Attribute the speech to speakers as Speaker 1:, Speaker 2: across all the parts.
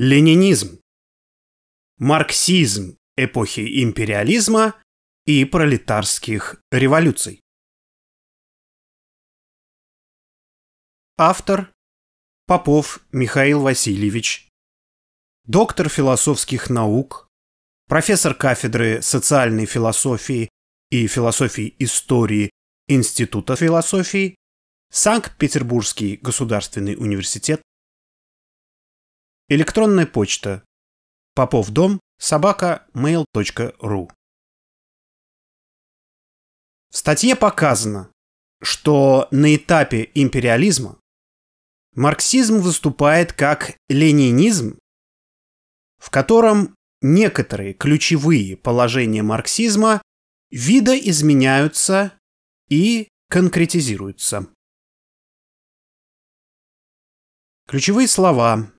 Speaker 1: Ленинизм. Марксизм эпохи империализма и пролетарских революций. Автор Попов Михаил Васильевич, доктор философских наук,
Speaker 2: профессор кафедры социальной философии и философии истории Института философии, Санкт-Петербургский государственный
Speaker 1: университет Электронная почта. Попов дом собака mail.ru В статье показано, что на этапе империализма
Speaker 2: марксизм выступает как ленинизм, в котором некоторые ключевые положения марксизма видоизменяются
Speaker 1: и конкретизируются. Ключевые слова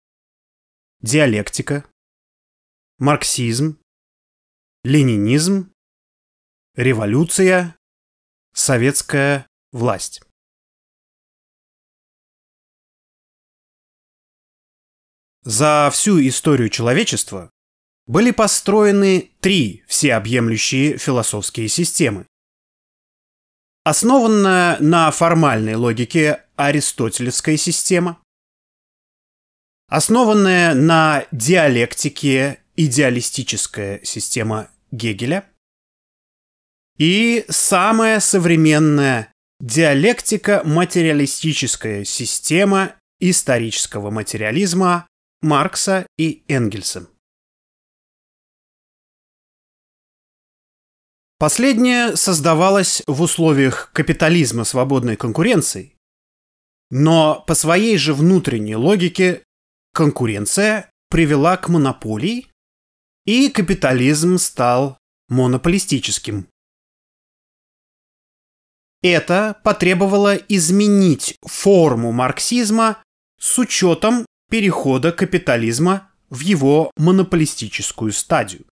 Speaker 1: диалектика, марксизм, ленинизм, революция, советская власть. За всю историю человечества были
Speaker 2: построены три всеобъемлющие философские системы. Основанная на формальной логике аристотелевская система, Основанная на диалектике идеалистическая система Гегеля и самая современная диалектика-материалистическая система
Speaker 1: исторического материализма Маркса и Энгельса. Последнее создавалось в условиях капитализма свободной конкуренции, но по своей же
Speaker 2: внутренней логике Конкуренция привела к монополии, и капитализм стал монополистическим. Это потребовало изменить форму марксизма с учетом перехода капитализма в его монополистическую
Speaker 1: стадию.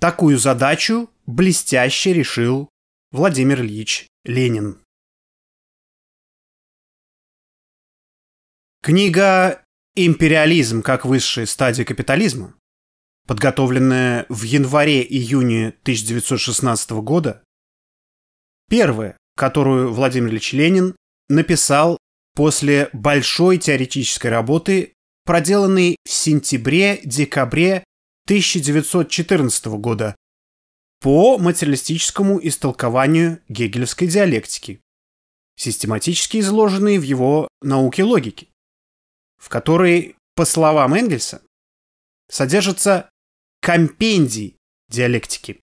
Speaker 1: Такую задачу блестяще решил Владимир Ильич Ленин. Книга «Империализм как высшая стадия капитализма»,
Speaker 2: подготовленная в январе-июне 1916 года, первая, которую Владимир Ильич Ленин написал после большой теоретической работы, проделанной в сентябре-декабре 1914 года по материалистическому истолкованию гегелевской диалектики, систематически изложенной в его
Speaker 1: науке логики в которой, по словам Энгельса, содержится компендий диалектики.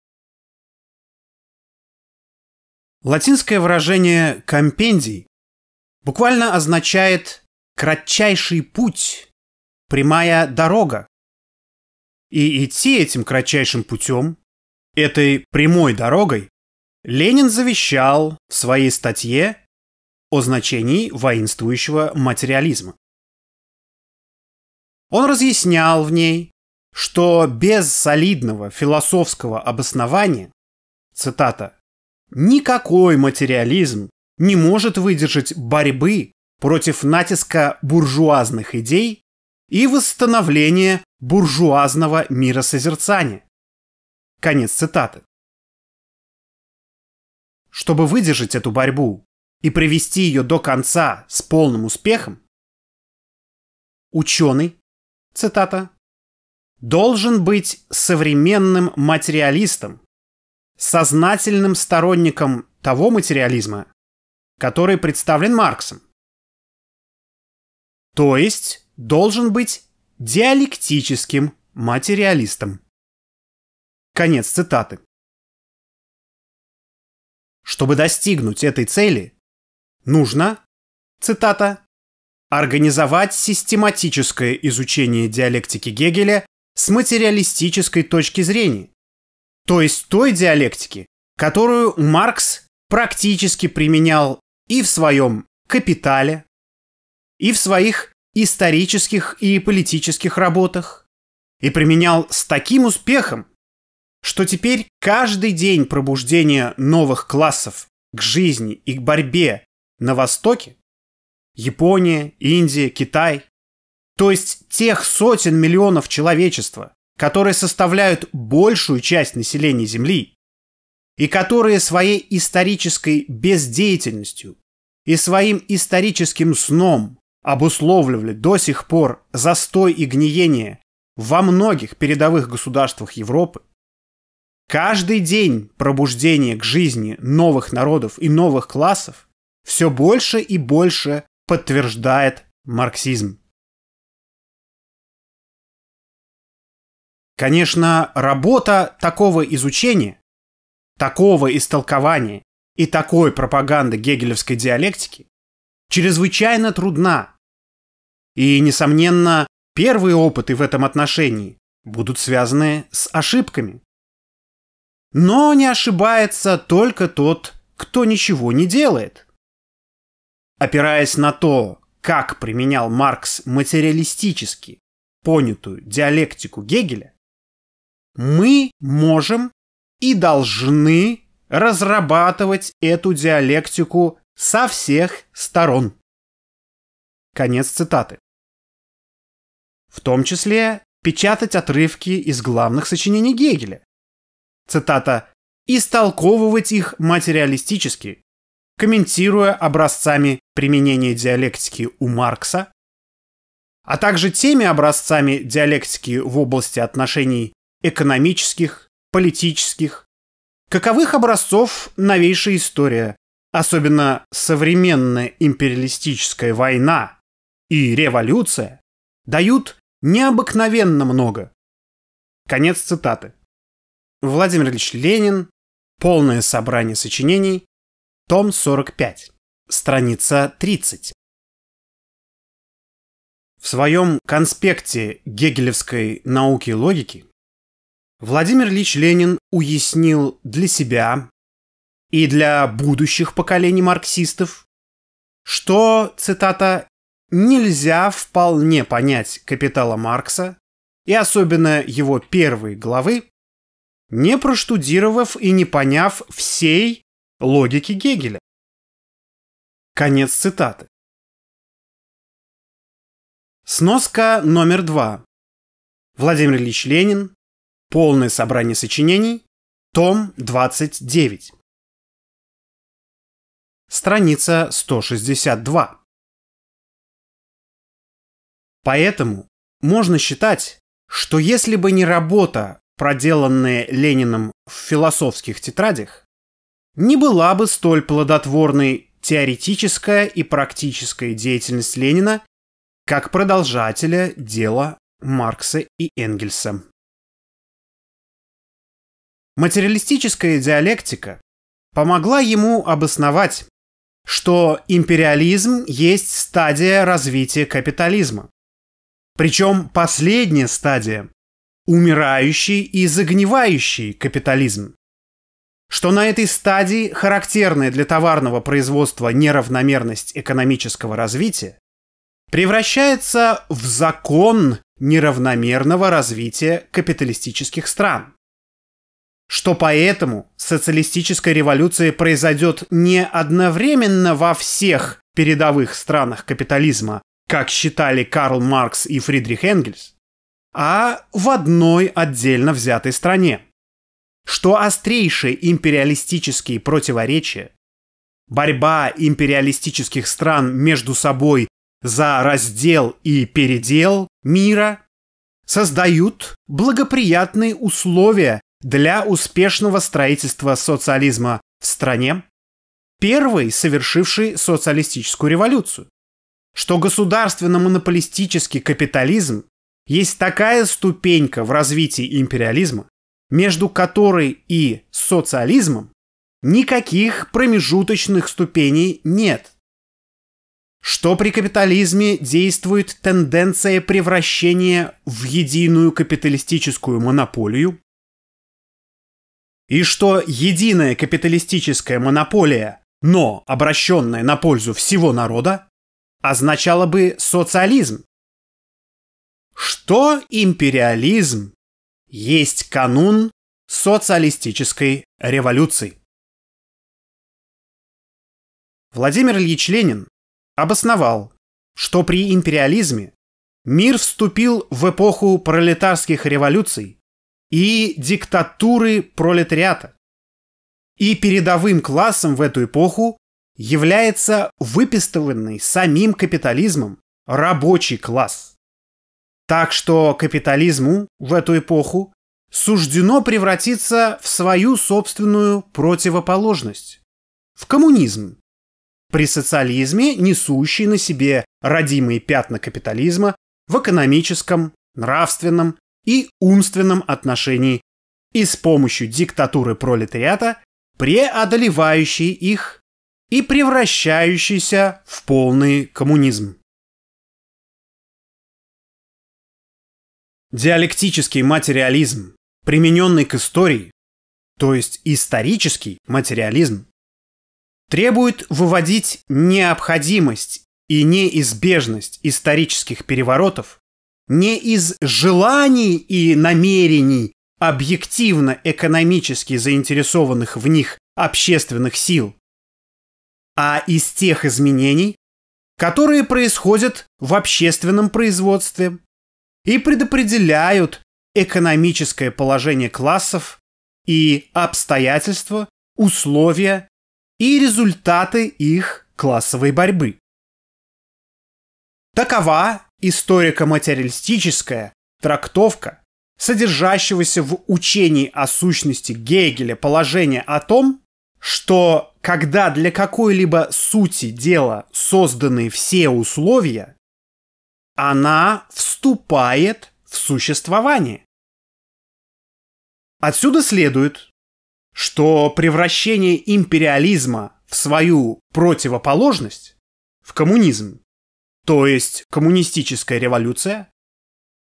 Speaker 1: Латинское выражение «компендий» буквально
Speaker 2: означает «кратчайший путь», «прямая дорога». И идти этим кратчайшим путем, этой прямой дорогой, Ленин завещал в своей статье о значении воинствующего материализма. Он разъяснял в ней, что без солидного философского обоснования, цитата, «никакой материализм не может выдержать борьбы против натиска буржуазных идей и восстановления буржуазного миросозерцания». Конец цитаты.
Speaker 1: Чтобы выдержать эту борьбу и привести ее до конца с полным успехом, ученый цитата,
Speaker 2: должен быть современным материалистом, сознательным сторонником того материализма, который представлен Марксом.
Speaker 1: То есть должен быть диалектическим материалистом. Конец цитаты. Чтобы достигнуть этой цели, нужно, цитата,
Speaker 2: Организовать систематическое изучение диалектики Гегеля с материалистической точки зрения, то есть той диалектики, которую Маркс практически применял и в своем «Капитале», и в своих исторических и политических работах, и применял с таким успехом, что теперь каждый день пробуждения новых классов к жизни и к борьбе на Востоке Япония, Индия, Китай. То есть тех сотен миллионов человечества, которые составляют большую часть населения Земли и которые своей исторической бездеятельностью и своим историческим сном обусловливали до сих пор застой и гниение во многих передовых государствах Европы, каждый день пробуждение к
Speaker 1: жизни новых народов и новых классов все больше и больше подтверждает марксизм. Конечно, работа такого изучения, такого
Speaker 2: истолкования и такой пропаганды гегелевской диалектики чрезвычайно трудна. И, несомненно, первые опыты в этом отношении будут связаны с ошибками. Но не ошибается только тот, кто ничего не делает – Опираясь на то, как применял Маркс материалистически понятую диалектику Гегеля, мы можем и должны разрабатывать эту диалектику со всех сторон. Конец цитаты. В том числе печатать отрывки из главных сочинений Гегеля. Цитата «Истолковывать их материалистически, комментируя образцами применения диалектики у Маркса, а также теми образцами диалектики в области отношений экономических, политических, каковых образцов новейшая история, особенно современная империалистическая война и революция, дают необыкновенно много. Конец цитаты. Владимир Ильич Ленин. Полное собрание сочинений. Том 45. Страница 30. В своем конспекте гегелевской науки логики Владимир Ильич Ленин уяснил для себя и для будущих поколений марксистов, что, цитата, «нельзя вполне понять капитала Маркса и особенно
Speaker 1: его первой главы, не проштудировав и не поняв всей логики Гегеля. Конец цитаты. Сноска номер два. Владимир Ильич Ленин. Полное собрание сочинений. Том 29. Страница 162. Поэтому можно считать, что если
Speaker 2: бы не работа, проделанная Лениным в философских тетрадях, не была бы столь плодотворной теоретическая и практическая деятельность
Speaker 1: Ленина как продолжателя дела Маркса и Энгельса. Материалистическая диалектика
Speaker 2: помогла ему обосновать, что империализм есть стадия развития капитализма. Причем последняя стадия – умирающий и загнивающий капитализм что на этой стадии характерная для товарного производства неравномерность экономического развития превращается в закон неравномерного развития капиталистических стран. Что поэтому социалистическая революция произойдет не одновременно во всех передовых странах капитализма, как считали Карл Маркс и Фридрих Энгельс, а в одной отдельно взятой стране – что острейшие империалистические противоречия, борьба империалистических стран между собой за раздел и передел мира создают благоприятные условия для успешного строительства социализма в стране, первой совершившей социалистическую революцию, что государственно-монополистический капитализм есть такая ступенька в развитии империализма, между которой и социализмом, никаких промежуточных ступеней нет. Что при капитализме действует тенденция превращения в единую капиталистическую монополию, и что единая капиталистическая монополия, но обращенная на пользу всего народа, означала бы социализм. Что империализм
Speaker 1: есть канун социалистической революции. Владимир Ильич Ленин обосновал,
Speaker 2: что при империализме мир вступил в эпоху пролетарских революций и диктатуры пролетариата. И передовым классом в эту эпоху является выпистыванный самим капитализмом рабочий класс – так что капитализму в эту эпоху суждено превратиться в свою собственную противоположность – в коммунизм. При социализме, несущий на себе родимые пятна капитализма в экономическом, нравственном и умственном отношении и с помощью диктатуры пролетариата,
Speaker 1: преодолевающий их и превращающийся в полный коммунизм. Диалектический материализм, примененный к истории, то есть исторический материализм,
Speaker 2: требует выводить необходимость и неизбежность исторических переворотов не из желаний и намерений объективно экономически заинтересованных в них общественных сил, а из тех изменений, которые происходят в общественном производстве, и предопределяют экономическое положение классов и обстоятельства, условия и результаты их классовой борьбы. Такова историко-материалистическая трактовка содержащегося в учении о сущности Гегеля положение о том, что когда для какой-либо сути дела созданы все условия,
Speaker 1: она вступает в существование. Отсюда следует, что превращение
Speaker 2: империализма в свою противоположность, в коммунизм, то есть коммунистическая революция,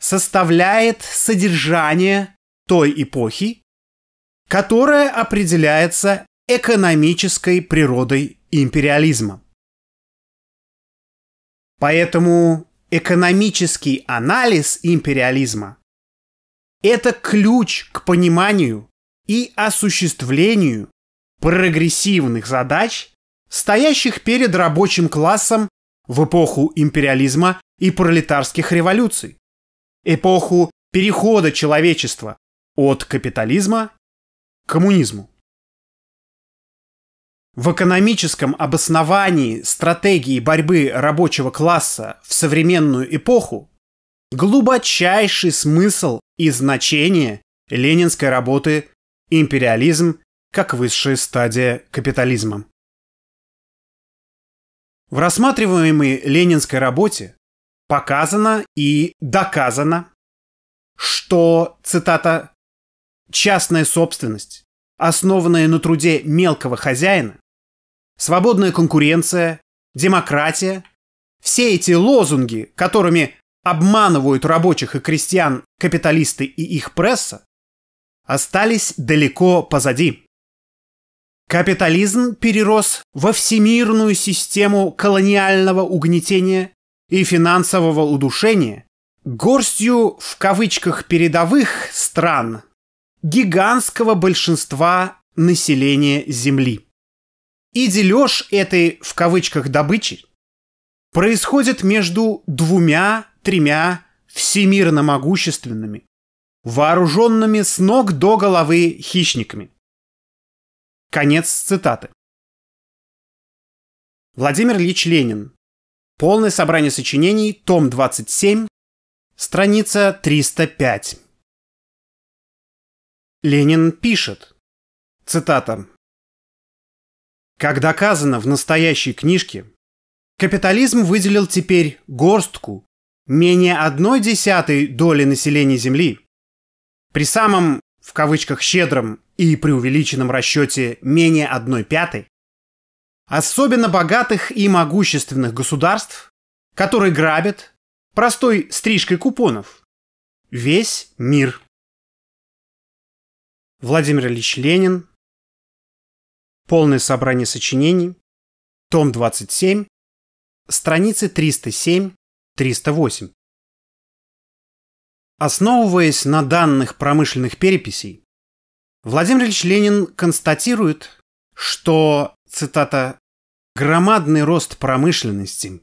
Speaker 2: составляет содержание той эпохи, которая определяется экономической природой империализма. Поэтому экономический анализ империализма. Это ключ к пониманию и осуществлению прогрессивных задач, стоящих перед рабочим классом в эпоху империализма и пролетарских революций, эпоху перехода человечества от капитализма к коммунизму. В экономическом обосновании стратегии борьбы рабочего класса в современную эпоху глубочайший смысл и значение ленинской работы «Империализм как высшая стадия
Speaker 1: капитализма». В рассматриваемой ленинской работе показано и доказано, что,
Speaker 2: цитата, «частная собственность, основанная на труде мелкого хозяина, свободная конкуренция, демократия – все эти лозунги, которыми обманывают рабочих и крестьян капиталисты и их пресса, остались далеко позади. Капитализм перерос во всемирную систему колониального угнетения и финансового удушения горстью в кавычках передовых стран гигантского большинства населения Земли и дележ этой, в кавычках, добычи происходит между двумя, тремя всемирно могущественными,
Speaker 1: вооруженными с ног до головы хищниками. Конец цитаты. Владимир Ильич Ленин. Полное собрание сочинений, том 27, страница 305. Ленин пишет, цитата, как доказано в настоящей книжке, капитализм выделил теперь
Speaker 2: горстку, менее одной десятой доли населения Земли. При самом, в кавычках, щедром и преувеличенном расчете менее одной пятой, особенно богатых и могущественных государств,
Speaker 1: которые грабят простой стрижкой купонов весь мир. Владимир Ильич Ленин, Полное собрание сочинений. Том 27. Страницы 307-308.
Speaker 2: Основываясь на данных промышленных переписей, Владимир Ильич Ленин констатирует, что, цитата, «громадный рост промышленности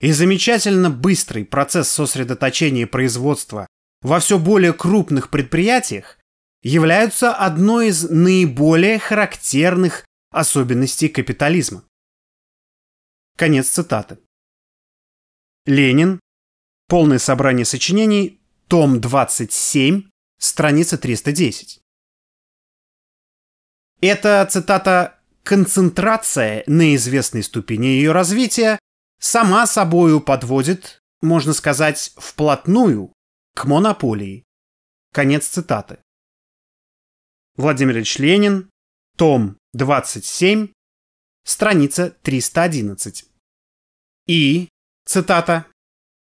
Speaker 2: и замечательно быстрый процесс сосредоточения производства во все более крупных предприятиях являются одной из наиболее характерных особенностей капитализма. Конец цитаты. Ленин. Полное собрание сочинений. Том 27. Страница 310. Это цитата «концентрация на известной ступени ее развития сама собою подводит, можно сказать, вплотную к монополии». Конец
Speaker 1: цитаты. Владимир Ильич Ленин том 27, страница 311. И,
Speaker 2: цитата,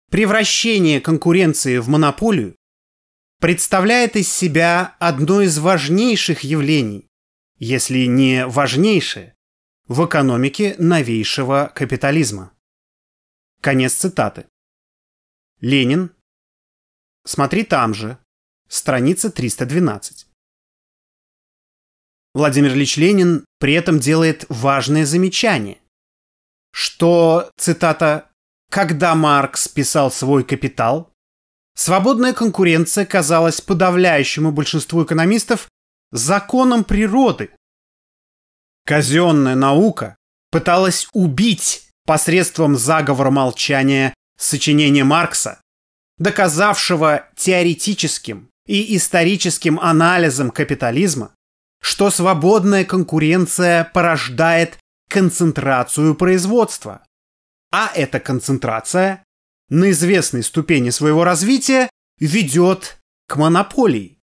Speaker 2: «превращение конкуренции в монополию представляет из себя одно из важнейших явлений, если не важнейшее, в экономике новейшего капитализма. Конец
Speaker 1: цитаты. Ленин. Смотри там же. Страница 312. Владимир Ильич Ленин при этом
Speaker 2: делает важное замечание, что, цитата, «когда Маркс писал свой «Капитал», свободная конкуренция казалась подавляющему большинству экономистов законом природы. Казенная наука пыталась убить посредством заговора молчания сочинение Маркса, доказавшего теоретическим и историческим анализом капитализма, что свободная конкуренция порождает концентрацию производства. А эта концентрация на известной ступени своего развития ведет к монополии.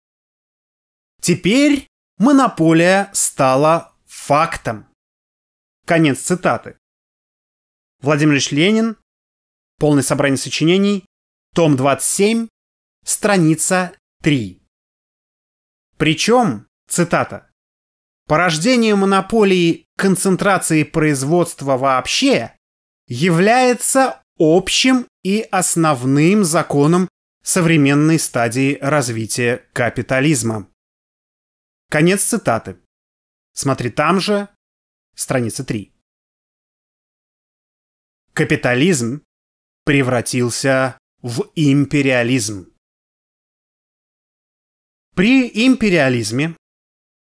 Speaker 1: Теперь монополия стала фактом. Конец цитаты. Владимир Ильич Ленин, полное собрание сочинений, том 27, страница 3.
Speaker 2: Причем, цитата, Порождение монополии концентрации производства вообще является общим и основным законом современной стадии развития
Speaker 1: капитализма. Конец цитаты. Смотри там же, страница 3. Капитализм превратился в империализм.
Speaker 2: При империализме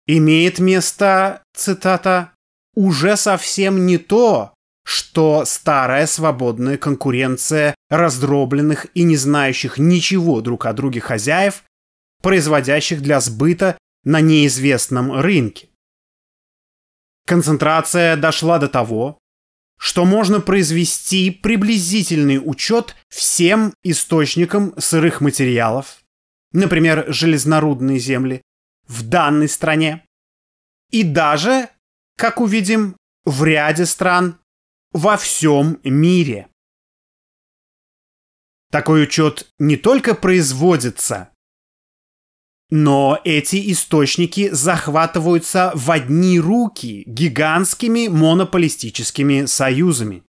Speaker 2: имеет место, цитата, «уже совсем не то, что старая свободная конкуренция раздробленных и не знающих ничего друг о друге хозяев, производящих для сбыта на неизвестном рынке. Концентрация дошла до того, что можно произвести приблизительный учет всем источникам сырых материалов, например, железнорудные земли, в данной стране. И даже, как
Speaker 1: увидим, в ряде стран во всем мире. Такой учет не только производится,
Speaker 2: но эти источники захватываются в одни руки гигантскими монополистическими союзами.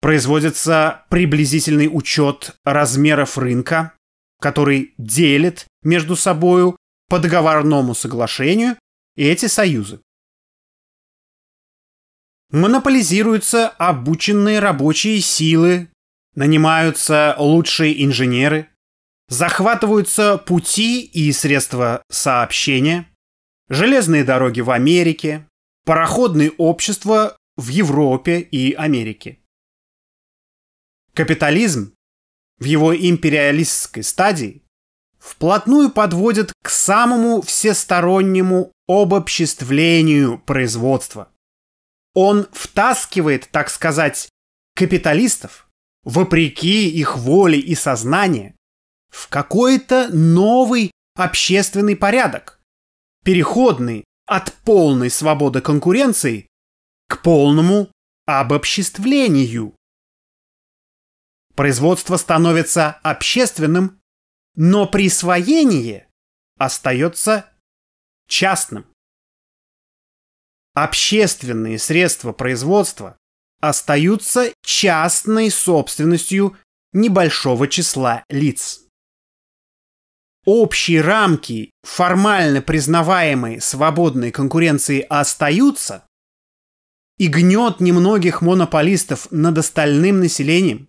Speaker 2: Производится приблизительный учет размеров рынка, который делит между собою по договорному соглашению эти союзы. Монополизируются обученные рабочие силы, нанимаются лучшие инженеры, захватываются пути и средства сообщения, железные дороги в Америке, пароходные общества в Европе и Америке. Капитализм в его империалистской стадии вплотную подводят к самому всестороннему обобществлению производства. Он втаскивает, так сказать, капиталистов, вопреки их воле и сознанию, в какой-то новый общественный порядок, переходный от полной свободы конкуренции к полному обобществлению.
Speaker 1: Производство становится общественным но присвоение остается частным.
Speaker 2: Общественные средства производства остаются частной собственностью небольшого числа лиц. Общие рамки формально признаваемой свободной конкуренции остаются, и гнет немногих монополистов над остальным населением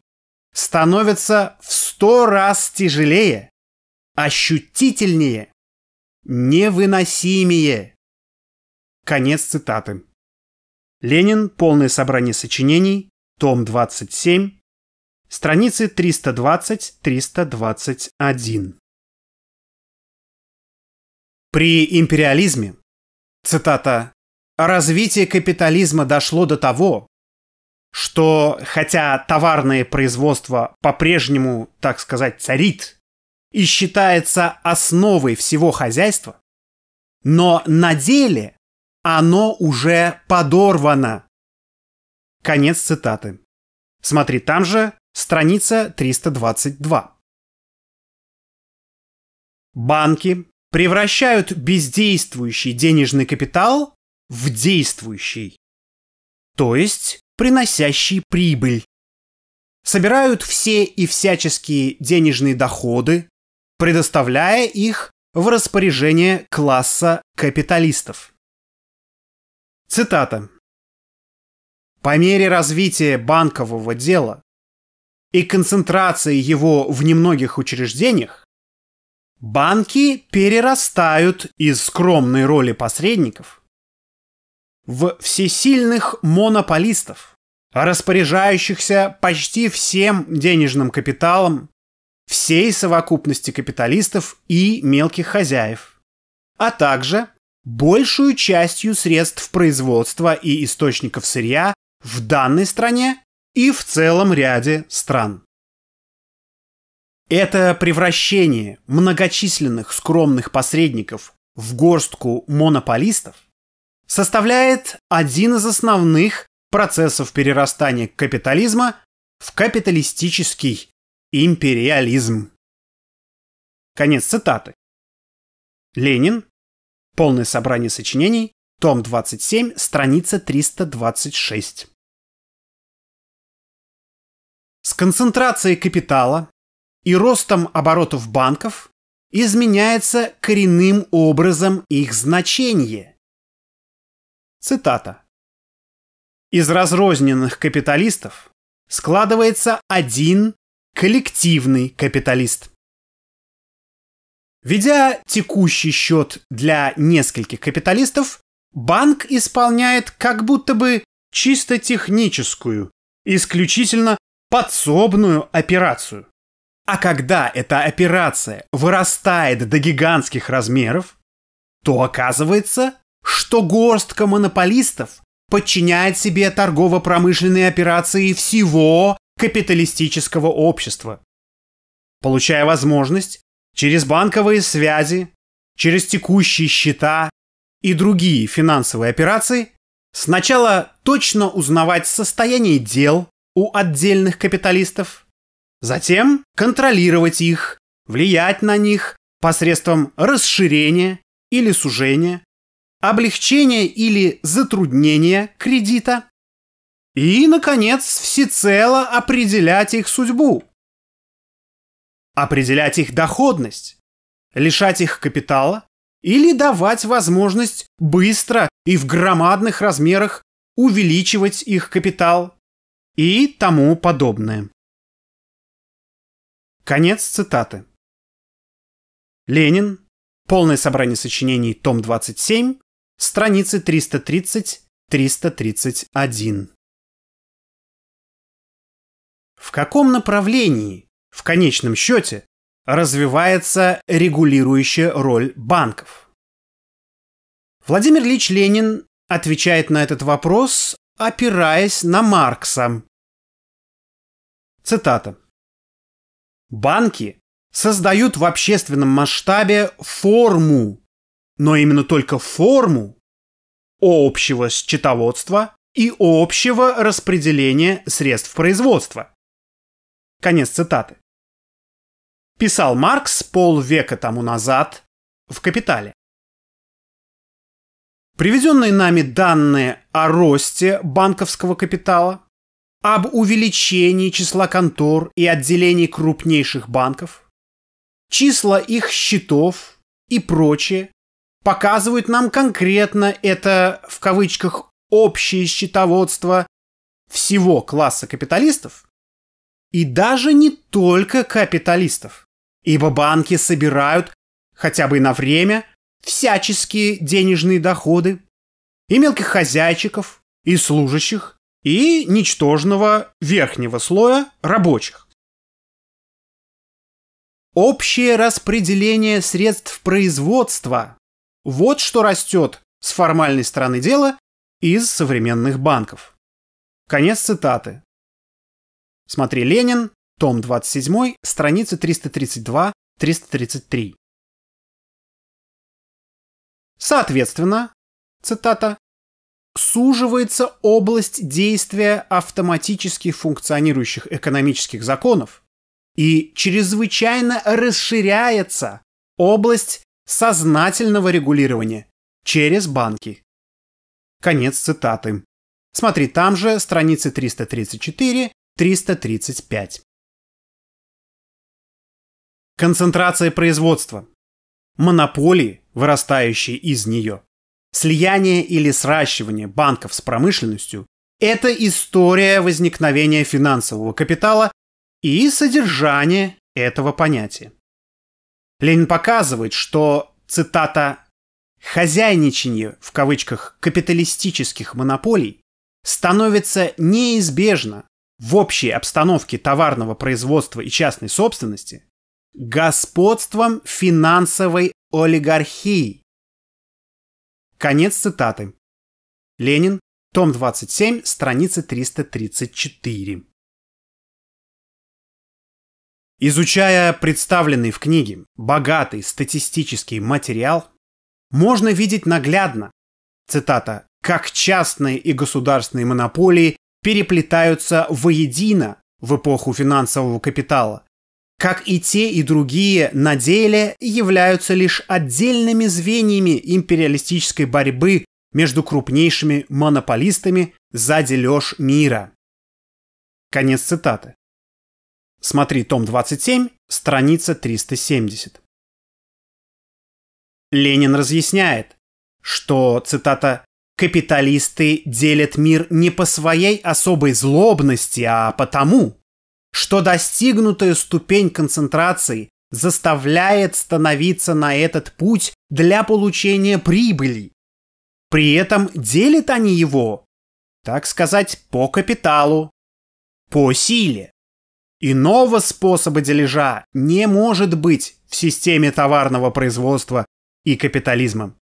Speaker 2: становится в сто раз тяжелее, ощутительнее, невыносимее. Конец цитаты. Ленин. Полное собрание сочинений. Том 27.
Speaker 1: Страницы 320-321. При империализме, цитата,
Speaker 2: развитие капитализма дошло до того, что хотя товарное производство по-прежнему, так сказать, царит, и считается основой всего хозяйства, но на деле оно
Speaker 1: уже подорвано. Конец цитаты. Смотри там же, страница 322.
Speaker 2: Банки превращают бездействующий денежный капитал в действующий, то есть приносящий прибыль. Собирают все и всяческие денежные доходы, предоставляя их в распоряжение класса капиталистов. Цитата. По мере развития банкового дела и концентрации его в немногих учреждениях, банки перерастают из скромной роли посредников в всесильных монополистов, распоряжающихся почти всем денежным капиталом всей совокупности капиталистов и мелких хозяев, а также большую частью средств производства и источников сырья в данной стране и в целом ряде стран. Это превращение многочисленных скромных посредников в горстку монополистов составляет один из основных процессов перерастания капитализма в
Speaker 1: капиталистический Империализм. Конец цитаты. Ленин. Полное собрание сочинений. Том 27, страница 326.
Speaker 2: С концентрацией капитала и ростом оборотов банков изменяется коренным образом их значение.
Speaker 1: Цитата. Из разрозненных капиталистов складывается один Коллективный капиталист.
Speaker 2: Ведя текущий счет для нескольких капиталистов, банк исполняет как будто бы чисто техническую, исключительно подсобную операцию. А когда эта операция вырастает до гигантских размеров, то оказывается, что горстка монополистов подчиняет себе торгово-промышленные операции всего капиталистического общества. Получая возможность через банковые связи, через текущие счета и другие финансовые операции сначала точно узнавать состояние дел у отдельных капиталистов, затем контролировать их, влиять на них посредством расширения или сужения, облегчения или затруднения кредита, и, наконец, всецело определять их судьбу. Определять их доходность, лишать их капитала или давать возможность быстро и в громадных
Speaker 1: размерах увеличивать их капитал и тому подобное. Конец цитаты. Ленин. Полное собрание сочинений, том 27, страницы
Speaker 2: 330-331 каком направлении, в конечном счете, развивается регулирующая роль банков? Владимир Ильич Ленин отвечает на этот вопрос, опираясь на Маркса. Цитата. «Банки создают в общественном масштабе форму, но именно только форму общего счетоводства и общего распределения средств производства.
Speaker 1: Конец цитаты. Писал Маркс полвека тому назад в «Капитале». Приведенные нами данные
Speaker 2: о росте банковского капитала, об увеличении числа контор и отделений крупнейших банков, числа их счетов и прочее показывают нам конкретно это, в кавычках, общее счетоводство всего класса капиталистов и даже не только капиталистов. Ибо банки собирают, хотя бы на время, всяческие денежные доходы. И мелких хозяйчиков, и служащих, и ничтожного верхнего слоя рабочих. Общее распределение средств производства – вот что растет с формальной стороны дела из современных банков. Конец цитаты. Смотри
Speaker 1: Ленин, том 27, страницы 332-333. Соответственно, цитата,
Speaker 2: суживается область действия автоматически функционирующих экономических законов и чрезвычайно расширяется область сознательного регулирования через банки. Конец
Speaker 1: цитаты. Смотри там же страницы 334 335. Концентрация производства.
Speaker 2: Монополии, вырастающие из нее. Слияние или сращивание банков с промышленностью – это история возникновения финансового капитала и содержание этого понятия. Ленин показывает, что, цитата, «хозяйничание» в кавычках капиталистических монополий становится неизбежно в общей обстановке товарного производства и частной собственности господством финансовой
Speaker 1: олигархии. Конец цитаты. Ленин, том 27, страница 334.
Speaker 2: Изучая представленный в книге богатый статистический материал, можно видеть наглядно, цитата, как частные и государственные монополии переплетаются воедино в эпоху финансового капитала. Как и те, и другие на деле являются лишь отдельными звеньями империалистической борьбы между крупнейшими монополистами за дележ мира. Конец цитаты. Смотри том 27, страница 370. Ленин разъясняет, что, цитата, Капиталисты делят мир не по своей особой злобности, а потому, что достигнутая ступень концентрации заставляет становиться на этот путь для получения прибыли. При этом делят они его, так сказать, по капиталу, по силе. Иного способа дележа не может быть в системе товарного производства и капитализмом.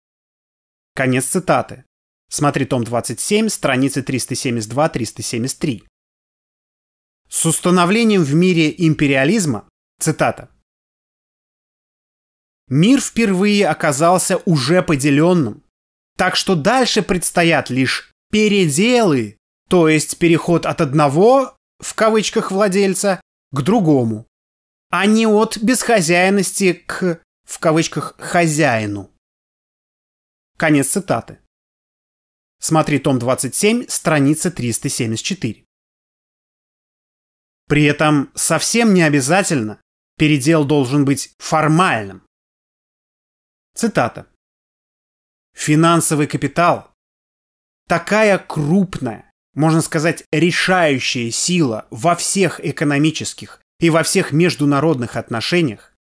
Speaker 2: Конец цитаты. Смотри том 27, страницы 372-373. С установлением в мире империализма, цитата, «Мир впервые оказался уже поделенным, так что дальше предстоят лишь переделы, то есть переход от одного, в кавычках, владельца
Speaker 1: к другому, а не от безхозяйности к, в кавычках, хозяину. Конец цитаты. Смотри том 27, страница 374. При этом совсем не обязательно передел должен быть формальным. Цитата. Финансовый капитал – такая
Speaker 2: крупная, можно сказать, решающая сила во всех экономических и во всех международных отношениях,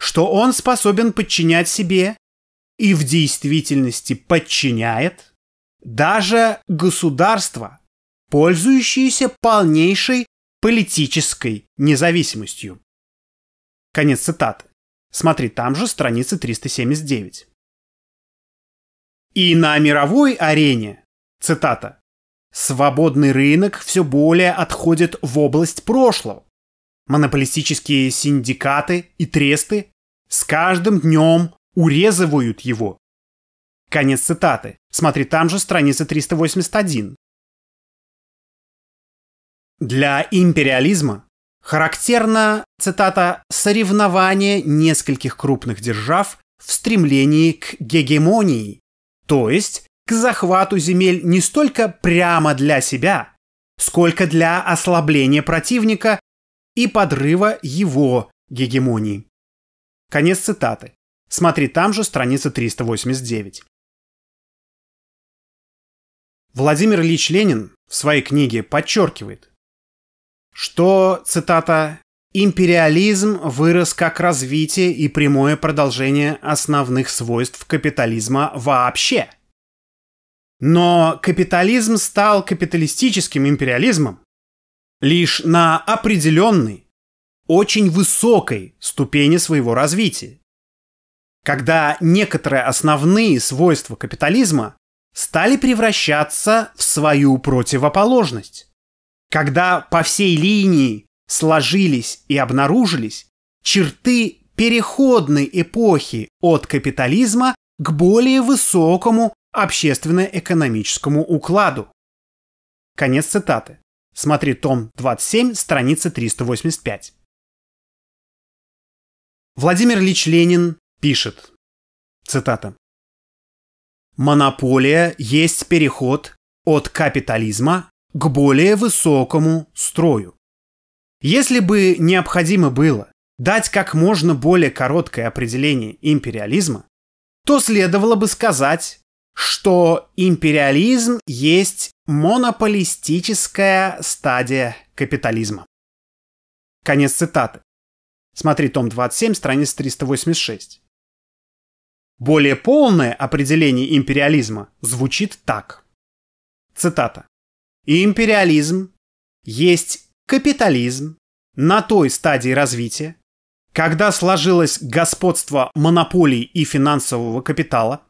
Speaker 2: что он способен подчинять себе и в действительности подчиняет даже государства, пользующиеся полнейшей политической независимостью. Конец цитаты. Смотри, там же страница 379. И на мировой арене, цитата, свободный рынок все более отходит в область прошлого. Монополистические синдикаты и тресты с каждым днем
Speaker 1: урезывают его Конец цитаты. Смотри там же, страница 381. Для империализма
Speaker 2: характерно, цитата, «соревнование нескольких крупных держав в стремлении к гегемонии», то есть к захвату земель не столько прямо для себя, сколько для ослабления противника
Speaker 1: и подрыва его гегемонии. Конец цитаты. Смотри там же страница 389.
Speaker 2: Владимир Ильич Ленин в своей книге подчеркивает, что, цитата, «империализм вырос как развитие и прямое продолжение основных свойств капитализма вообще». Но капитализм стал капиталистическим империализмом лишь на определенной, очень высокой ступени своего развития, когда некоторые основные свойства капитализма стали превращаться в свою противоположность. Когда по всей линии сложились и обнаружились черты переходной эпохи от капитализма к более высокому общественно-экономическому укладу.
Speaker 1: Конец цитаты. Смотри том 27, страница 385. Владимир Лич Ленин пишет, цитата, Монополия есть переход
Speaker 2: от капитализма к более высокому строю. Если бы необходимо было дать как можно более короткое определение империализма, то следовало бы сказать, что империализм есть монополистическая стадия капитализма. Конец цитаты. Смотри том 27, страница 386. Более полное определение империализма звучит так. Цитата. Империализм есть капитализм на той стадии развития, когда сложилось господство монополий и финансового капитала,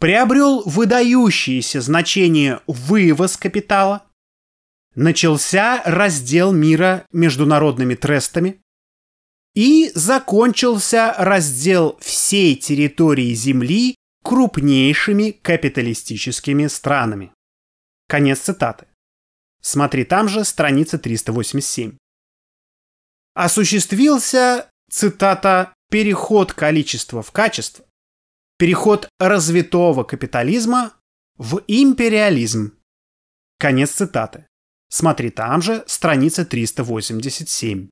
Speaker 2: приобрел выдающееся значение вывоз капитала, начался раздел мира международными трестами, и закончился раздел всей территории Земли крупнейшими капиталистическими странами. Конец цитаты. Смотри там же, страница 387. Осуществился, цитата, переход количества в качество, переход развитого капитализма в империализм.
Speaker 1: Конец цитаты. Смотри там же, страница 387.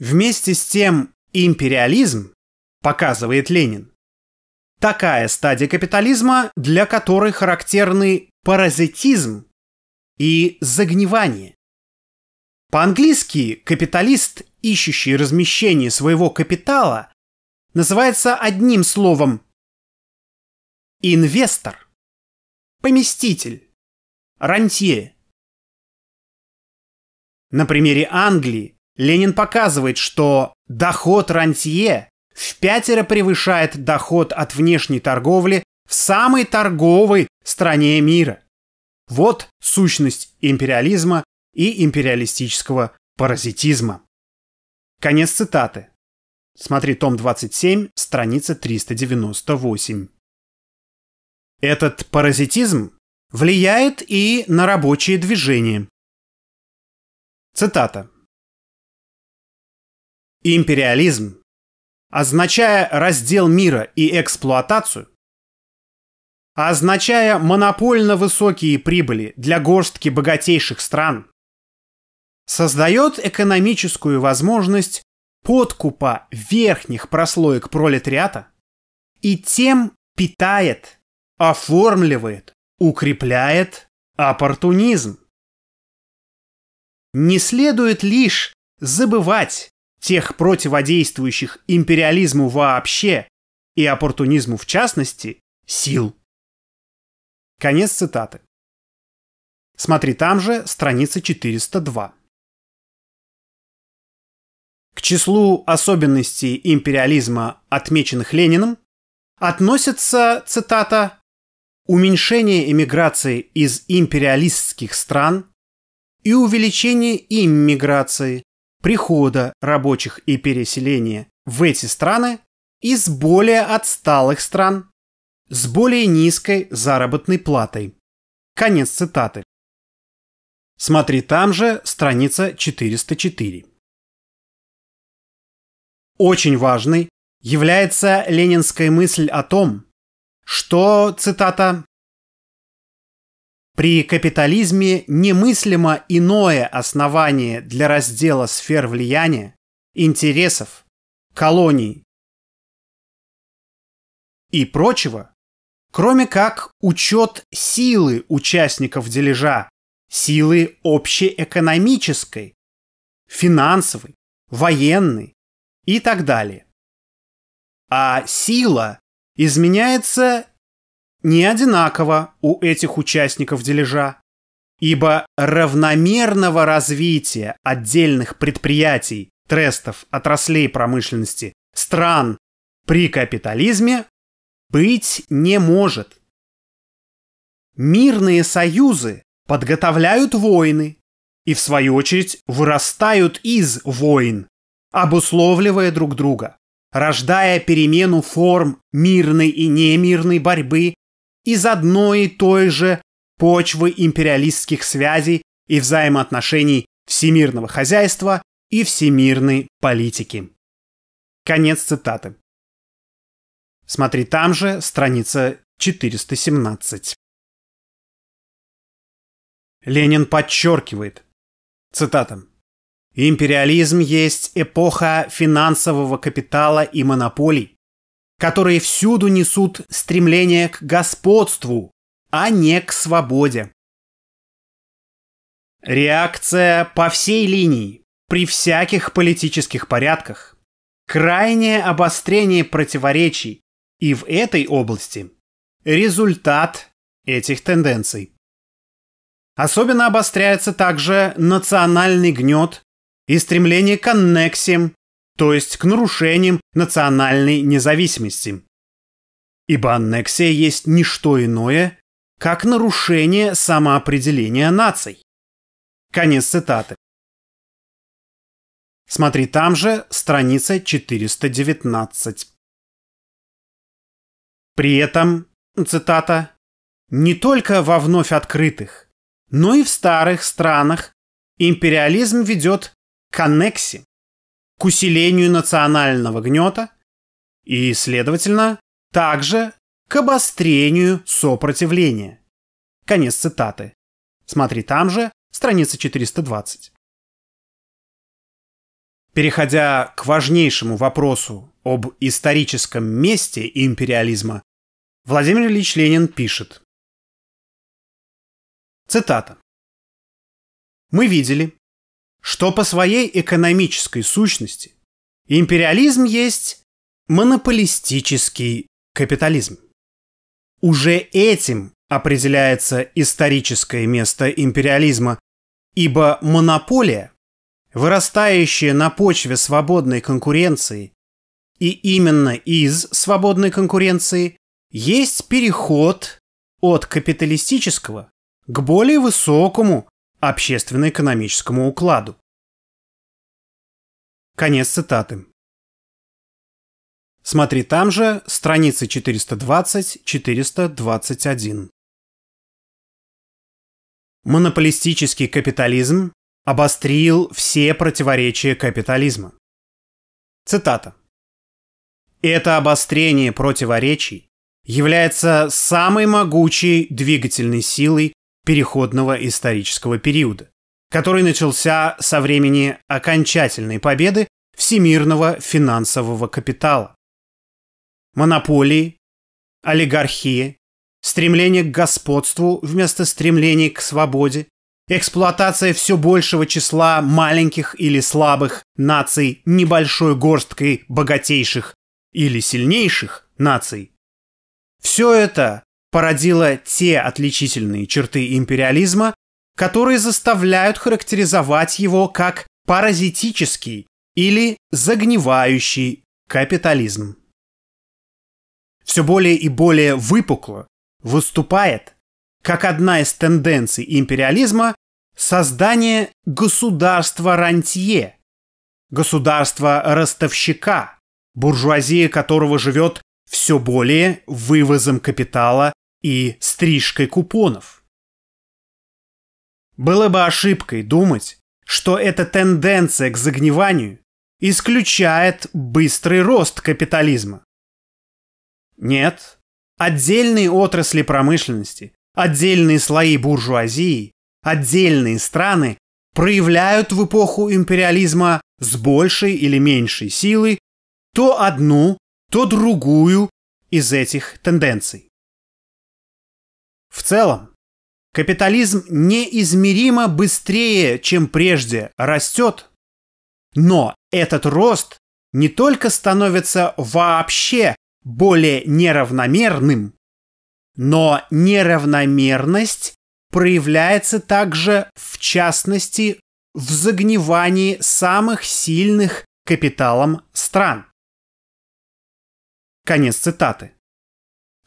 Speaker 1: Вместе с тем империализм, показывает Ленин, такая стадия капитализма,
Speaker 2: для которой характерны паразитизм и загнивание. По-английски капиталист, ищущий размещение своего
Speaker 1: капитала, называется одним словом инвестор, поместитель, рантье. На примере Англии Ленин показывает, что доход
Speaker 2: рантье в пятеро превышает доход от внешней торговли в самой торговой стране мира. Вот сущность империализма и империалистического паразитизма. Конец цитаты. Смотри том 27, страница 398.
Speaker 1: Этот паразитизм влияет и на рабочие движения. Цитата. Империализм, означая раздел мира и эксплуатацию,
Speaker 2: означая монопольно высокие прибыли для горстки богатейших стран, создает экономическую возможность подкупа верхних прослоек пролетариата и тем питает, оформливает, укрепляет оппортунизм. Не следует лишь забывать тех противодействующих империализму вообще и оппортунизму в частности, сил.
Speaker 1: Конец цитаты. Смотри там же, страница 402. К числу особенностей
Speaker 2: империализма, отмеченных Лениным, относятся, цитата, «уменьшение эмиграции из империалистских стран и увеличение иммиграции прихода рабочих и переселения в эти страны из более отсталых стран с более низкой
Speaker 1: заработной платой. Конец цитаты. Смотри там же, страница 404. Очень
Speaker 2: важной является ленинская мысль о том, что, цитата, при капитализме немыслимо иное основание для раздела сфер влияния, интересов,
Speaker 1: колоний и прочего, кроме как учет силы участников дележа, силы общеэкономической, финансовой, военной и так далее. А сила изменяется не
Speaker 2: одинаково у этих участников дележа, ибо равномерного развития отдельных предприятий, трестов, отраслей промышленности, стран при капитализме быть не может. Мирные союзы подготовляют войны и, в свою очередь, вырастают из войн, обусловливая друг друга, рождая перемену форм мирной и немирной борьбы из одной и той же почвы империалистских связей и взаимоотношений всемирного хозяйства и всемирной политики.
Speaker 1: Конец цитаты. Смотри там же, страница 417. Ленин подчеркивает,
Speaker 2: цитата, «Империализм есть эпоха финансового капитала и монополий, которые всюду несут стремление к господству, а не к свободе.
Speaker 1: Реакция
Speaker 2: по всей линии, при всяких политических порядках. Крайнее обострение противоречий и в этой области – результат этих тенденций. Особенно обостряется также национальный гнет и стремление к аннексиям то есть к нарушениям национальной независимости. Ибо аннексия есть не что иное, как нарушение самоопределения наций. Конец
Speaker 1: цитаты. Смотри там же, страница 419. При этом, цитата,
Speaker 2: не только во вновь открытых, но и в старых странах империализм ведет к аннексии к усилению национального гнета и, следовательно, также к обострению сопротивления. Конец цитаты. Смотри там же, страница 420. Переходя к важнейшему вопросу
Speaker 1: об историческом месте империализма, Владимир Ильич Ленин пишет. Цитата. Мы видели, что по своей экономической сущности империализм
Speaker 2: есть монополистический капитализм. Уже этим определяется историческое место империализма, ибо монополия, вырастающая на почве свободной конкуренции и именно из свободной конкуренции, есть переход
Speaker 1: от капиталистического к более высокому общественно-экономическому укладу. Конец цитаты.
Speaker 2: Смотри там же страницы 420-421.
Speaker 1: Монополистический капитализм обострил все противоречия капитализма. Цитата.
Speaker 2: Это обострение противоречий является самой могучей двигательной силой переходного исторического периода, который начался со времени окончательной победы всемирного финансового капитала. Монополии, олигархии, стремление к господству вместо стремлений к свободе, эксплуатация все большего числа маленьких или слабых наций небольшой горсткой богатейших или сильнейших наций. Все это породила те отличительные черты империализма, которые заставляют характеризовать его как паразитический или загнивающий капитализм. Все более и более выпукло выступает как одна из тенденций империализма создание государства рантье, государства ростовщика, буржуазия которого живет все более вывозом капитала и стрижкой купонов. Было бы ошибкой думать, что эта тенденция к загниванию исключает быстрый рост капитализма. Нет, отдельные отрасли промышленности, отдельные слои буржуазии, отдельные страны проявляют в эпоху империализма с большей или меньшей силой то одну, то другую из этих тенденций. В целом, капитализм неизмеримо быстрее, чем прежде, растет, но этот рост не только становится вообще более неравномерным, но неравномерность проявляется также в частности в загнивании самых сильных капиталом стран.
Speaker 1: Конец цитаты.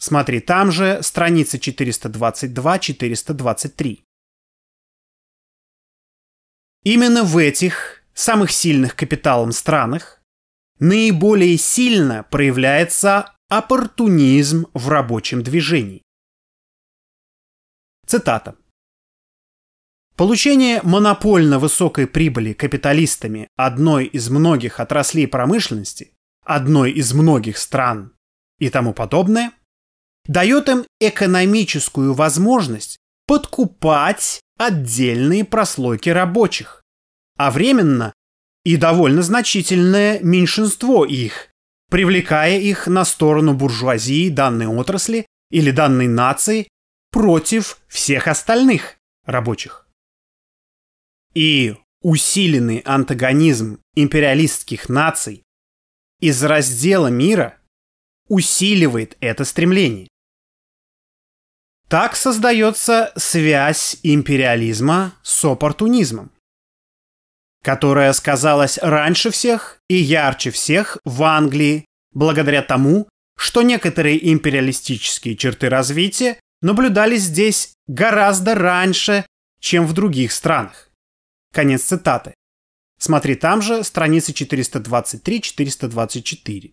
Speaker 1: Смотри там же, страница 422-423.
Speaker 2: Именно в этих, самых сильных капиталом странах, наиболее сильно проявляется оппортунизм в рабочем движении. Цитата. Получение монопольно высокой прибыли капиталистами одной из многих отраслей промышленности, одной из многих стран и тому подобное – дает им экономическую возможность подкупать отдельные прослойки рабочих, а временно и довольно значительное меньшинство их, привлекая их на сторону буржуазии данной отрасли или данной нации против всех остальных рабочих. И усиленный антагонизм империалистских наций из раздела мира усиливает это стремление. Так создается связь империализма с оппортунизмом, которая сказалась раньше всех и ярче всех в Англии благодаря тому, что некоторые империалистические черты развития наблюдались здесь гораздо раньше, чем в других странах. Конец цитаты. Смотри там же страницы 423-424.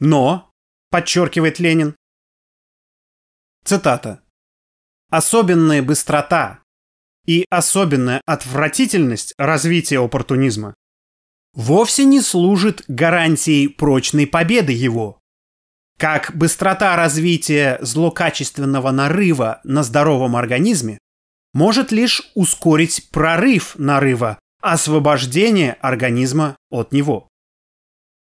Speaker 1: Но, подчеркивает Ленин, Цитата. «Особенная быстрота и особенная
Speaker 2: отвратительность развития оппортунизма вовсе не служит гарантией прочной победы его. Как быстрота развития злокачественного нарыва на здоровом организме может лишь ускорить прорыв нарыва, освобождение организма от него.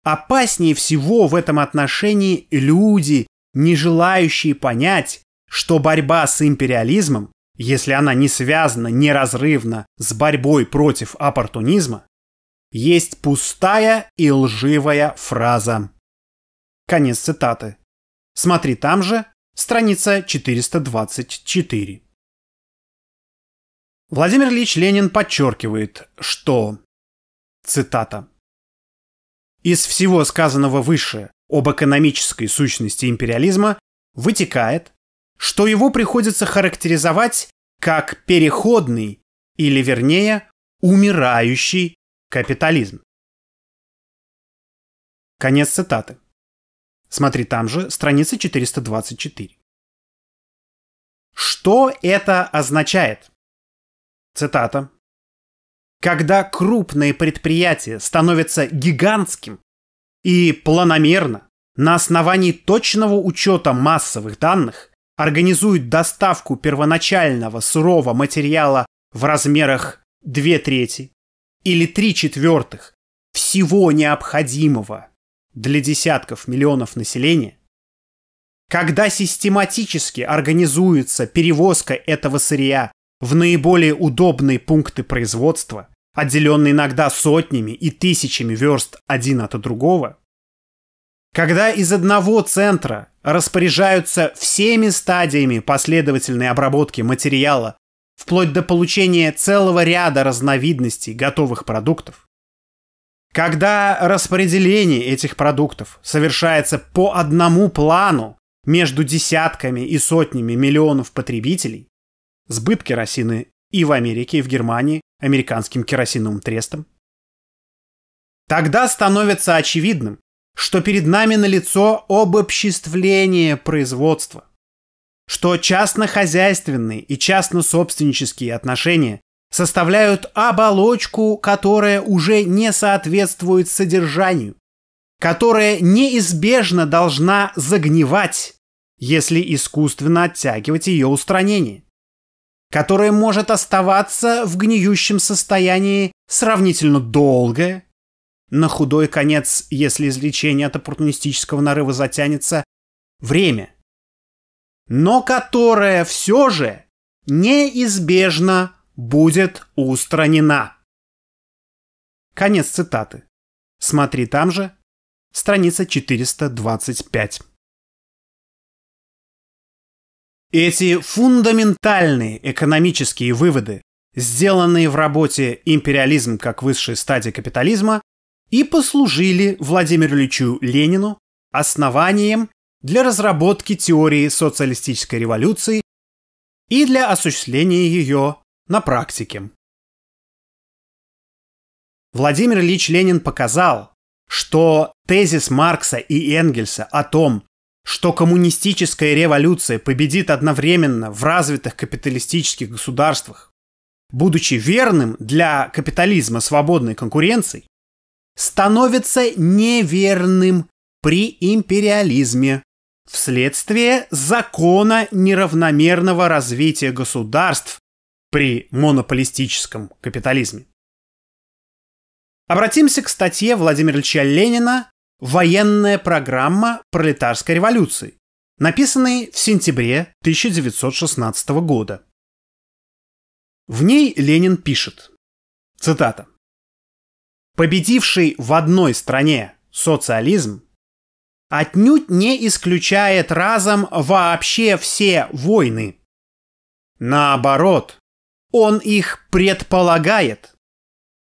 Speaker 2: Опаснее всего в этом отношении люди, не желающие понять, что борьба с империализмом, если она не связана неразрывно с борьбой против оппортунизма, есть пустая и лживая фраза. Конец цитаты. Смотри там же, страница
Speaker 1: 424. Владимир Ильич Ленин подчеркивает, что, цитата, «Из
Speaker 2: всего сказанного выше об экономической сущности империализма, вытекает, что его приходится характеризовать как переходный или,
Speaker 1: вернее, умирающий капитализм. Конец цитаты. Смотри там же, страница 424. Что это означает? Цитата.
Speaker 2: Когда крупное предприятие становится гигантским, и планомерно, на основании точного учета массовых данных, организует доставку первоначального сырого материала в размерах 2 трети или 3 четвертых всего необходимого для десятков миллионов населения, когда систематически организуется перевозка этого сырья в наиболее удобные пункты производства, отделенные иногда сотнями и тысячами верст один от другого, когда из одного центра распоряжаются всеми стадиями последовательной обработки материала вплоть до получения целого ряда разновидностей готовых продуктов, когда распределение этих продуктов совершается по одному плану между десятками и сотнями миллионов потребителей, сбыт керосины и в Америке, и в Германии американским керосиновым трестом? Тогда становится очевидным, что перед нами налицо обобществление производства, что частнохозяйственные и частнособственнические отношения составляют оболочку, которая уже не соответствует содержанию, которая неизбежно должна загнивать, если искусственно оттягивать ее устранение которое может оставаться в гниющем состоянии сравнительно долго, на худой конец, если излечение от оппортунистического нарыва затянется, время, но которое все же неизбежно будет
Speaker 1: устранена. Конец цитаты. Смотри там же, страница 425.
Speaker 2: Эти фундаментальные экономические выводы, сделанные в работе «Империализм как высшая стадия капитализма», и послужили Владимиру Ильичу Ленину основанием для разработки теории социалистической
Speaker 1: революции и для осуществления ее на практике. Владимир Ильич Ленин показал, что
Speaker 2: тезис Маркса и Энгельса о том, что коммунистическая революция победит одновременно в развитых капиталистических государствах, будучи верным для капитализма свободной конкуренции, становится неверным при империализме вследствие закона неравномерного развития государств при монополистическом капитализме. Обратимся к статье Владимира Ильича Ленина «Военная программа пролетарской революции», написанной в сентябре 1916 года. В ней Ленин пишет, цитата, «Победивший в одной стране социализм отнюдь не исключает разом вообще все войны. Наоборот, он их предполагает,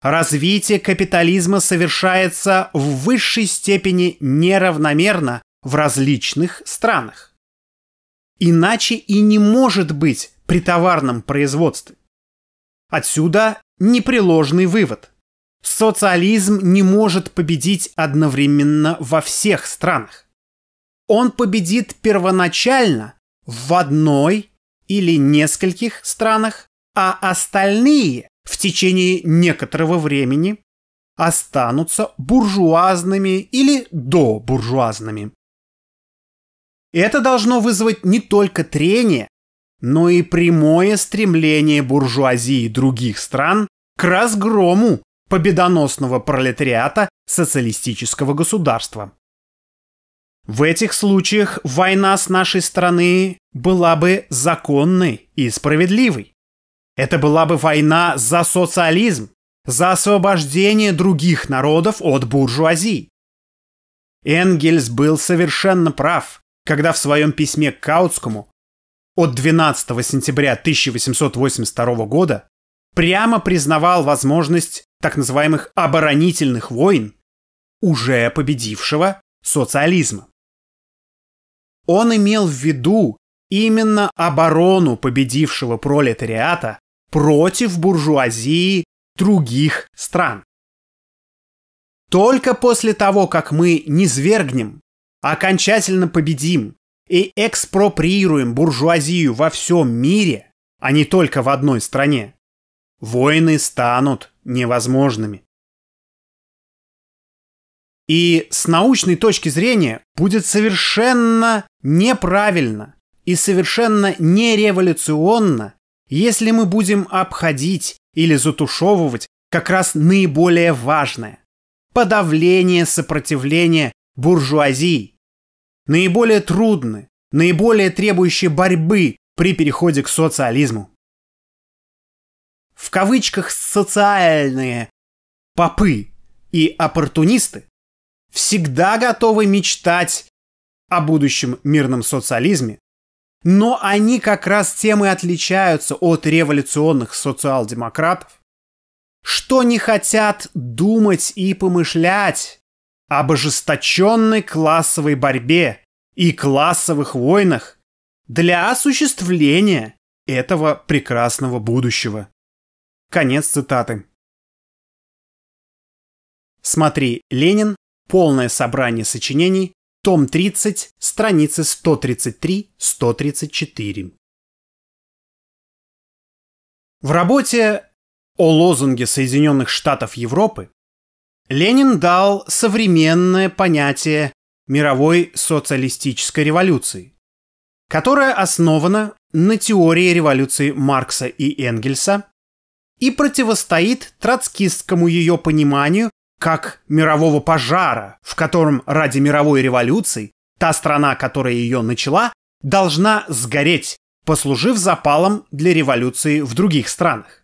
Speaker 2: Развитие капитализма совершается в высшей степени неравномерно в различных странах. Иначе и не может быть при товарном производстве. Отсюда непреложный вывод. Социализм не может победить одновременно во всех странах. Он победит первоначально в одной или нескольких странах, а остальные в течение некоторого времени останутся буржуазными или добуржуазными. Это должно вызвать не только трение, но и прямое стремление буржуазии других стран к разгрому победоносного пролетариата социалистического государства. В этих случаях война с нашей страны была бы законной и справедливой. Это была бы война за социализм, за освобождение других народов от буржуазии. Энгельс был совершенно прав, когда в своем письме к Каутскому от 12 сентября 1882 года прямо признавал возможность так называемых оборонительных войн уже победившего социализма. Он имел в виду именно оборону победившего пролетариата против буржуазии других стран. Только после того, как мы низвергнем, окончательно победим и экспроприируем буржуазию во всем мире, а не только в одной стране, войны станут невозможными. И с научной точки зрения будет совершенно неправильно и совершенно нереволюционно если мы будем обходить или затушевывать как раз наиболее важное – подавление сопротивления буржуазии. Наиболее трудны, наиболее требующие борьбы при переходе к социализму. В кавычках «социальные» попы и оппортунисты всегда готовы мечтать о будущем мирном социализме, но они как раз тем и отличаются от революционных социал-демократов, что не хотят думать и помышлять об ожесточенной классовой борьбе и классовых войнах для осуществления этого прекрасного будущего. Конец цитаты. Смотри, Ленин, полное собрание сочинений, том 30, страницы 133-134.
Speaker 1: В работе о лозунге Соединенных Штатов Европы Ленин дал современное
Speaker 2: понятие мировой социалистической революции, которая основана на теории революции Маркса и Энгельса и противостоит троцкистскому ее пониманию как мирового пожара, в котором ради мировой революции та страна, которая ее начала, должна сгореть, послужив запалом для революции в других странах.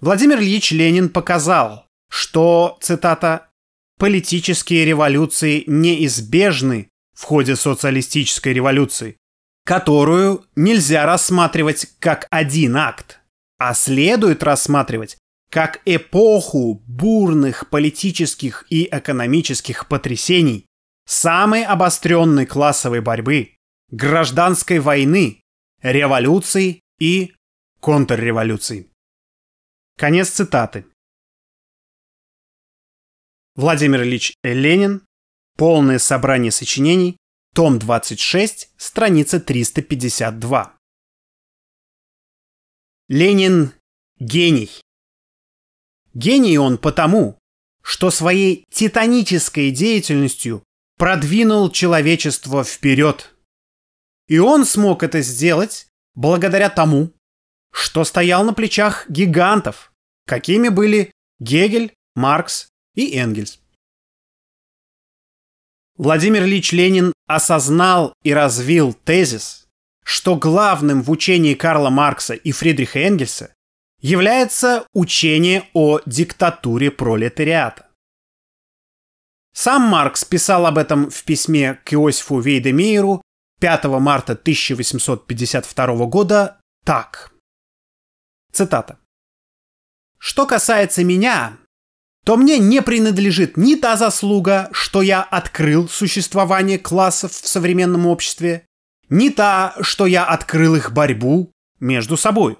Speaker 2: Владимир Ильич Ленин показал, что, цитата, «политические революции неизбежны в ходе социалистической революции, которую нельзя рассматривать как один акт, а следует рассматривать как эпоху бурных политических и экономических потрясений, самой обостренной классовой борьбы, гражданской
Speaker 1: войны, революций и контрреволюций. Конец цитаты. Владимир Ильич Ленин.
Speaker 2: Полное собрание сочинений. Том 26, страница
Speaker 1: 352. Ленин – гений. Гений он потому, что своей титанической
Speaker 2: деятельностью продвинул человечество вперед. И он смог это сделать благодаря тому, что стоял на плечах гигантов, какими были Гегель, Маркс и Энгельс. Владимир Ильич Ленин осознал и развил тезис, что главным в учении Карла Маркса и Фридриха Энгельса является учение о диктатуре пролетариата. Сам Маркс писал об этом в письме к Иосифу Вейдемейеру 5 марта 1852 года так. Цитата. «Что касается меня, то мне не принадлежит ни та заслуга, что я открыл существование классов в современном обществе, ни та, что я открыл их борьбу между собой.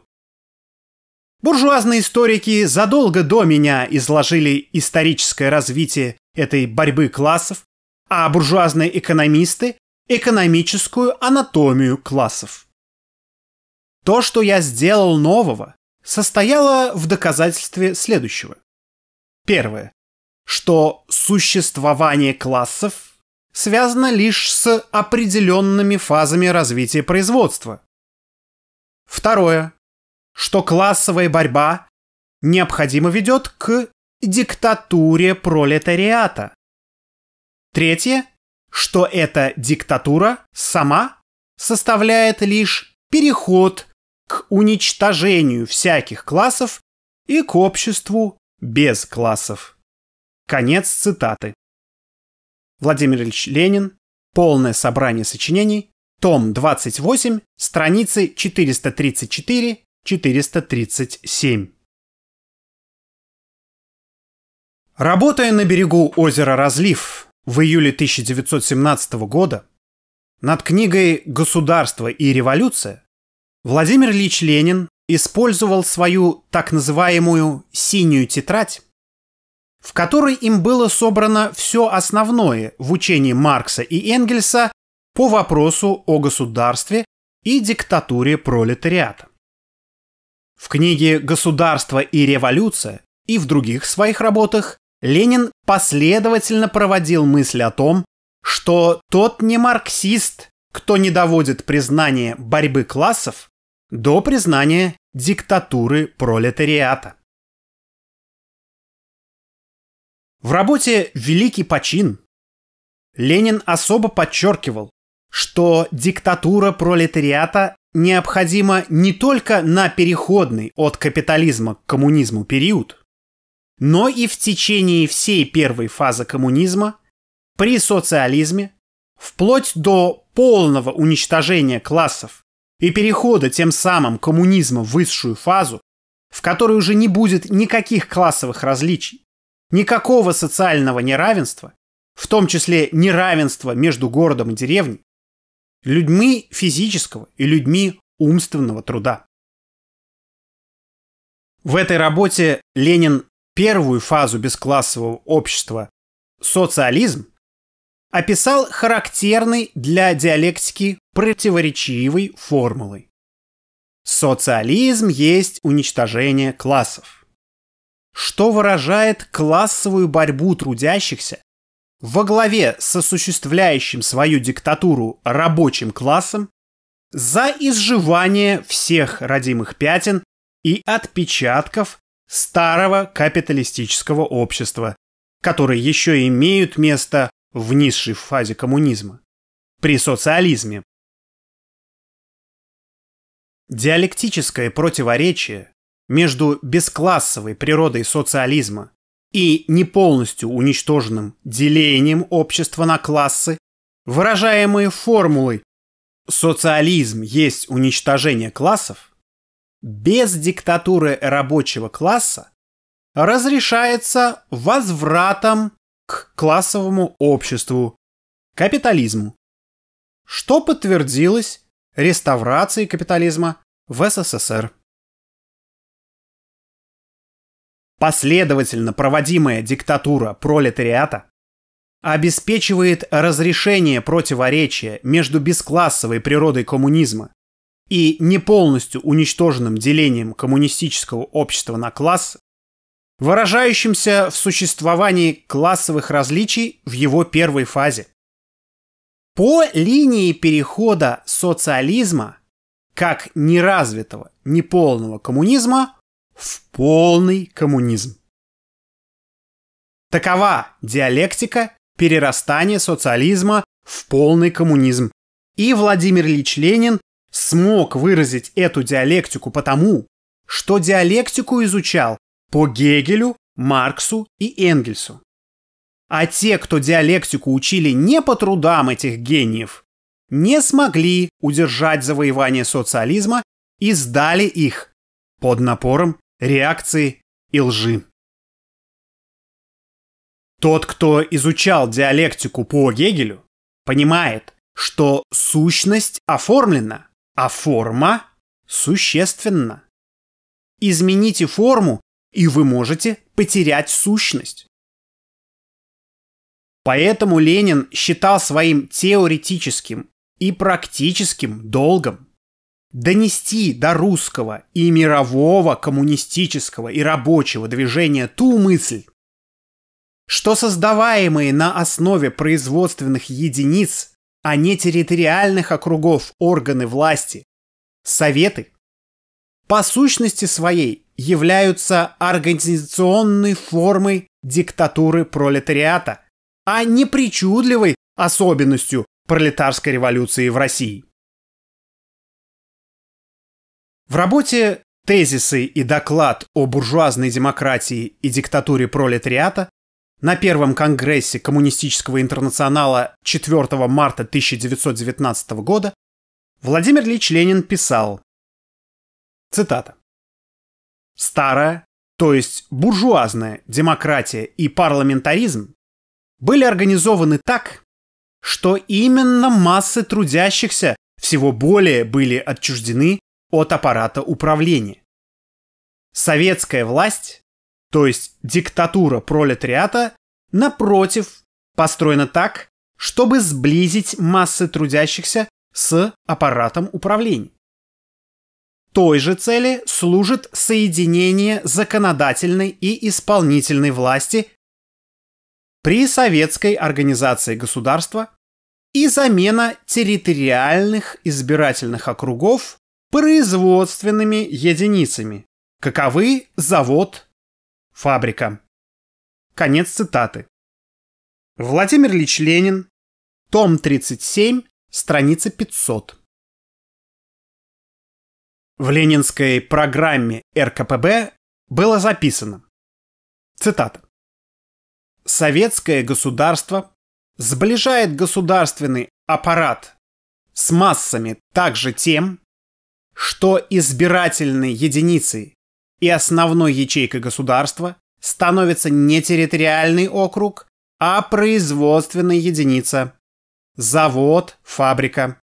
Speaker 2: Буржуазные историки задолго до меня изложили историческое развитие этой борьбы классов, а буржуазные экономисты – экономическую анатомию классов. То, что я сделал нового, состояло в доказательстве следующего. Первое. Что существование классов связано лишь с определенными фазами развития производства. Второе что классовая борьба необходимо ведет к диктатуре пролетариата. Третье, что эта диктатура сама составляет лишь переход к уничтожению всяких классов и к обществу без классов. Конец цитаты. Владимир Ильич Ленин. Полное собрание сочинений. Том 28, страницы 434 437. Работая на берегу озера Разлив в июле 1917 года, над книгой «Государство и революция» Владимир Ильич Ленин использовал свою так называемую «синюю тетрадь», в которой им было собрано все основное в учении Маркса и Энгельса по вопросу о государстве и диктатуре пролетариата. В книге «Государство и революция» и в других своих работах Ленин последовательно проводил мысль о том, что тот не марксист, кто не доводит признание
Speaker 1: борьбы классов до признания диктатуры пролетариата. В работе «Великий почин» Ленин особо подчеркивал, что диктатура пролетариата
Speaker 2: необходимо не только на переходный от капитализма к коммунизму период, но и в течение всей первой фазы коммунизма, при социализме, вплоть до полного уничтожения классов и перехода тем самым коммунизма в высшую фазу, в которой уже не будет никаких классовых различий, никакого социального неравенства, в том числе неравенства между городом и деревней, людьми физического и людьми умственного труда. В этой работе Ленин первую фазу бесклассового общества «социализм» описал характерной для диалектики противоречивой формулой. Социализм есть уничтожение классов. Что выражает классовую борьбу трудящихся во главе с осуществляющим свою диктатуру рабочим классом за изживание всех родимых пятен и отпечатков старого капиталистического общества, которые еще имеют место в низшей фазе коммунизма, при социализме. Диалектическое противоречие между бесклассовой природой социализма и не полностью уничтоженным делением общества на классы, выражаемые формулой «социализм есть уничтожение классов», без диктатуры рабочего класса разрешается возвратом к классовому
Speaker 1: обществу, капитализму, что подтвердилось реставрацией капитализма в СССР. последовательно проводимая диктатура пролетариата
Speaker 2: обеспечивает разрешение противоречия между бесклассовой природой коммунизма и неполностью уничтоженным делением коммунистического общества на класс, выражающимся в существовании классовых различий в его первой фазе. По линии перехода социализма как неразвитого, неполного коммунизма в полный коммунизм. Такова диалектика перерастания социализма в полный коммунизм. И Владимир Ильич Ленин смог выразить эту диалектику потому, что диалектику изучал по Гегелю, Марксу и Энгельсу. А те, кто диалектику учили не по трудам этих гениев, не смогли удержать завоевание социализма и сдали их под напором реакции и лжи. Тот, кто изучал диалектику по Гегелю, понимает, что сущность оформлена, а форма существенна. Измените форму, и вы можете потерять сущность. Поэтому Ленин считал своим теоретическим и практическим долгом донести до русского и мирового коммунистического и рабочего движения ту мысль, что создаваемые на основе производственных единиц, а не территориальных округов органы власти, советы, по сущности своей являются организационной формой диктатуры пролетариата, а не причудливой особенностью пролетарской революции в России. В работе «Тезисы и доклад о буржуазной демократии и диктатуре пролетариата» на Первом Конгрессе Коммунистического интернационала 4 марта 1919 года Владимир Ильич Ленин писал, цитата, «Старая, то есть буржуазная демократия и парламентаризм были организованы так, что именно массы трудящихся всего более были отчуждены от аппарата управления. Советская власть, то есть диктатура пролетариата, напротив, построена так, чтобы сблизить массы трудящихся с аппаратом управления. Той же цели служит соединение законодательной и исполнительной власти при советской организации государства и замена территориальных избирательных округов производственными единицами, каковы завод,
Speaker 1: фабрика. Конец цитаты. Владимир Ильич Ленин, том 37, страница 500. В ленинской программе РКПБ было записано, цитата, «Советское государство
Speaker 2: сближает государственный аппарат с массами также тем, что избирательной единицей и основной ячейкой государства становится не территориальный округ, а производственная единица. Завод, фабрика.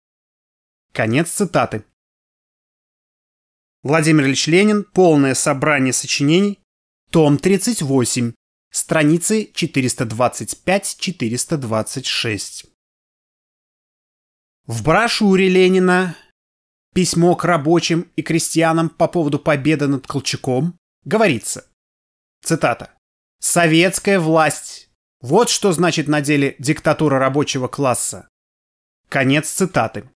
Speaker 2: Конец цитаты. Владимир Ильич Ленин. Полное собрание сочинений. Том 38. Страницы 425-426. В брошюре Ленина письмо к рабочим и крестьянам по поводу победы над Колчаком, говорится, цитата, «Советская власть. Вот что значит на деле диктатура рабочего класса». Конец цитаты.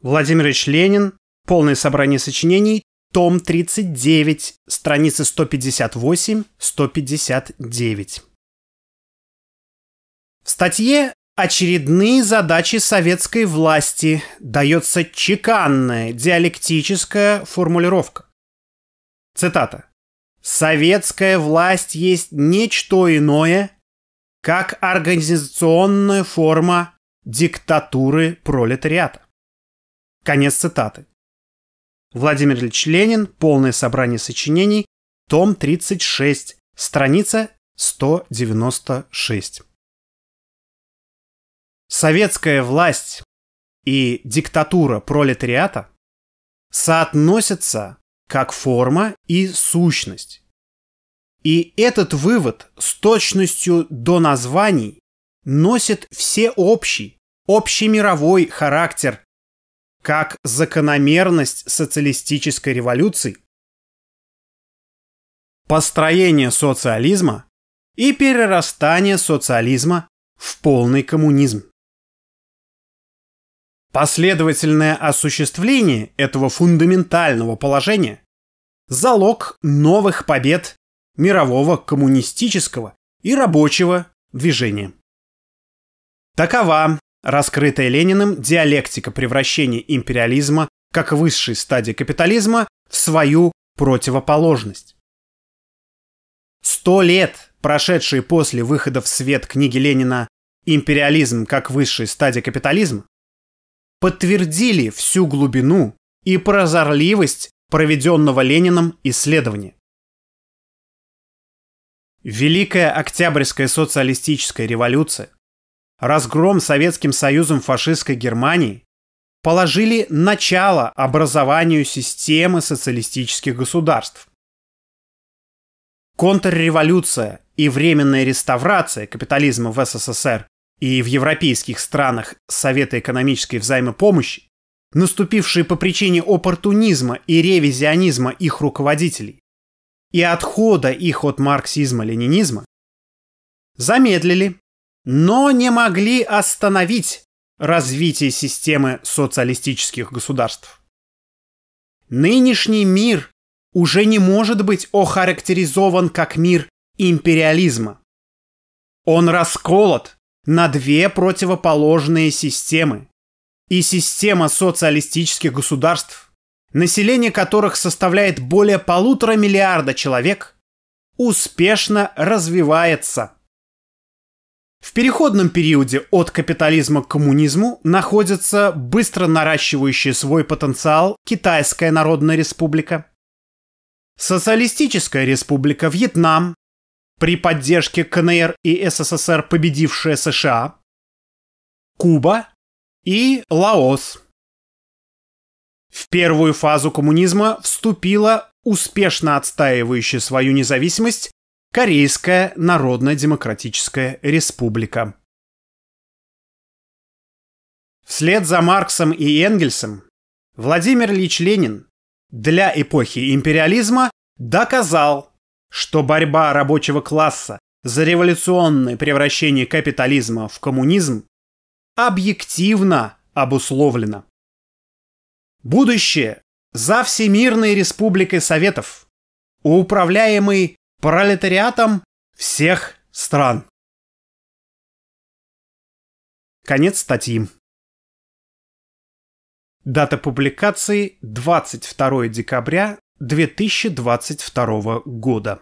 Speaker 2: Владимир Ильич Ленин, полное собрание сочинений, том 39, страницы 158-159. В статье очередные задачи советской власти дается чеканная диалектическая формулировка. Цитата. «Советская власть есть нечто иное, как организационная форма диктатуры пролетариата». Конец цитаты. Владимир Ильич Ленин. Полное собрание сочинений. Том 36. Страница 196 советская власть и диктатура пролетариата соотносятся как форма и сущность. И этот вывод с точностью до названий носит всеобщий, общемировой характер, как закономерность социалистической революции, построение социализма и перерастание социализма в полный коммунизм. Последовательное осуществление этого фундаментального положения – залог новых побед мирового коммунистического и рабочего движения. Такова раскрытая Лениным диалектика превращения империализма как высшей стадии капитализма в свою противоположность. Сто лет, прошедшие после выхода в свет книги Ленина «Империализм как высшая стадия капитализма», подтвердили всю глубину и прозорливость проведенного Лениным исследования. Великая Октябрьская социалистическая революция, разгром Советским Союзом фашистской Германии положили начало образованию системы социалистических государств. Контрреволюция и временная реставрация капитализма в СССР и в европейских странах Совета экономической взаимопомощи, наступившие по причине оппортунизма и ревизионизма их руководителей и отхода их от марксизма-ленинизма, замедлили, но не могли остановить развитие системы социалистических государств. Нынешний мир уже не может быть охарактеризован как мир империализма. Он расколот на две противоположные системы. И система социалистических государств, население которых составляет более полутора миллиарда человек, успешно развивается. В переходном периоде от капитализма к коммунизму находится быстро наращивающий свой потенциал Китайская Народная Республика, Социалистическая Республика Вьетнам, при поддержке КНР и СССР победившая США, Куба и Лаос. В первую фазу коммунизма вступила, успешно отстаивающая свою независимость, Корейская Народно-Демократическая Республика.
Speaker 1: Вслед за Марксом и Энгельсом Владимир Ильич Ленин для эпохи империализма
Speaker 2: доказал, что борьба рабочего класса за революционное превращение капитализма в коммунизм объективно обусловлена. Будущее за Всемирной Республикой Советов,
Speaker 1: управляемой пролетариатом всех стран. Конец статьи. Дата публикации 22 декабря 2022 года.